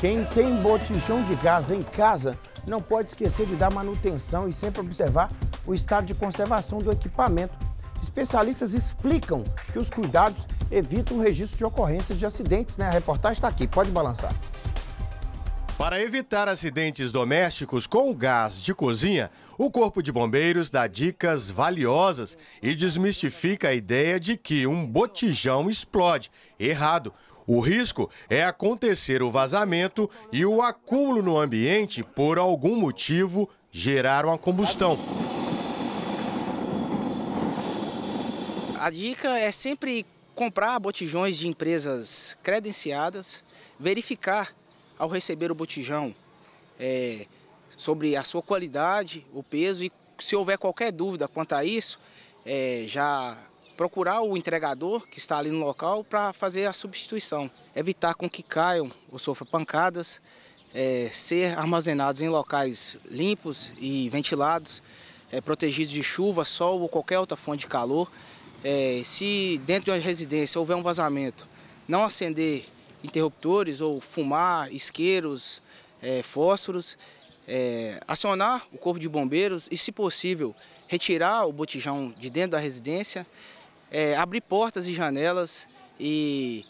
Quem tem botijão de gás em casa não pode esquecer de dar manutenção e sempre observar o estado de conservação do equipamento. Especialistas explicam que os cuidados evitam o registro de ocorrências de acidentes, né? A reportagem está aqui, pode balançar. Para evitar acidentes domésticos com o gás de cozinha, o Corpo de Bombeiros dá dicas valiosas e desmistifica a ideia de que um botijão explode. Errado. O risco é acontecer o vazamento e o acúmulo no ambiente, por algum motivo, gerar uma combustão. A dica é sempre comprar botijões de empresas credenciadas, verificar ao receber o botijão é, sobre a sua qualidade, o peso e se houver qualquer dúvida quanto a isso, é, já procurar o entregador que está ali no local para fazer a substituição. Evitar com que caiam ou sofram pancadas, é, ser armazenados em locais limpos e ventilados, é, protegidos de chuva, sol ou qualquer outra fonte de calor. É, se dentro de uma residência houver um vazamento, não acender interruptores ou fumar isqueiros, é, fósforos, é, acionar o corpo de bombeiros e, se possível, retirar o botijão de dentro da residência é, abrir portas e janelas e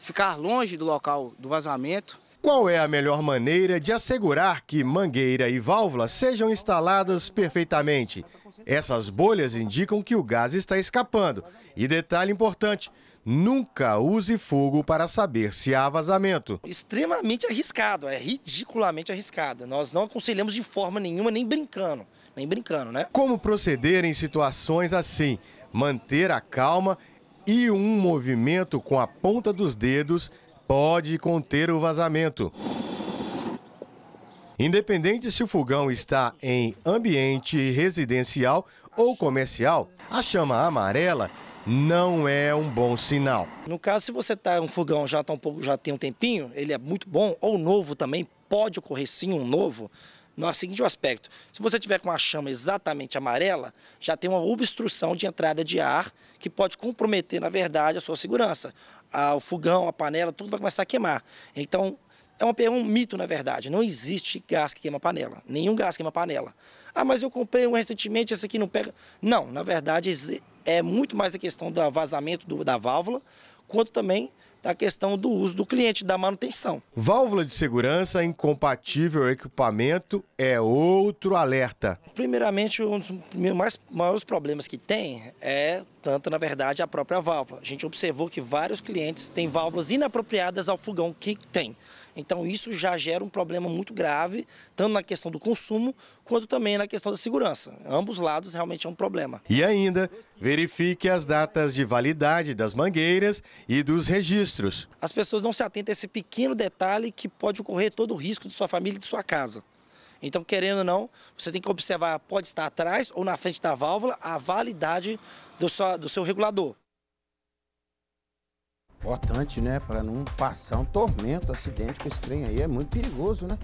ficar longe do local do vazamento. Qual é a melhor maneira de assegurar que mangueira e válvula sejam instaladas perfeitamente? Essas bolhas indicam que o gás está escapando. E detalhe importante: nunca use fogo para saber se há vazamento. Extremamente arriscado, é ridiculamente arriscado. Nós não aconselhamos de forma nenhuma, nem brincando. Nem brincando, né? Como proceder em situações assim? manter a calma e um movimento com a ponta dos dedos pode conter o vazamento. Independente se o fogão está em ambiente residencial ou comercial, a chama amarela não é um bom sinal. No caso, se você está um fogão já tá um pouco já tem um tempinho, ele é muito bom ou novo também pode ocorrer sim um novo no é seguinte aspecto: se você tiver com a chama exatamente amarela, já tem uma obstrução de entrada de ar que pode comprometer, na verdade, a sua segurança. o fogão, a panela, tudo vai começar a queimar. Então, é, é um mito, na verdade. Não existe gás que queima panela. Nenhum gás queima panela. Ah, mas eu comprei um recentemente, esse aqui não pega. Não, na verdade, é muito mais a questão do vazamento do, da válvula, quanto também da questão do uso do cliente, da manutenção. Válvula de segurança incompatível ao equipamento é outro alerta. Primeiramente, um dos mais, maiores problemas que tem é tanto, na verdade, a própria válvula. A gente observou que vários clientes têm válvulas inapropriadas ao fogão que tem. Então, isso já gera um problema muito grave, tanto na questão do consumo, quanto também na questão da segurança. Ambos lados realmente é um problema. E ainda, verifique as datas de validade das mangueiras e dos registros sinistros. As pessoas não se atentam a esse pequeno detalhe que pode ocorrer todo o risco de sua família e de sua casa. Então, querendo ou não, você tem que observar, pode estar atrás ou na frente da válvula, a validade do seu, do seu regulador. Importante, né? Para não passar um tormento, acidente com esse trem aí, é muito perigoso, né?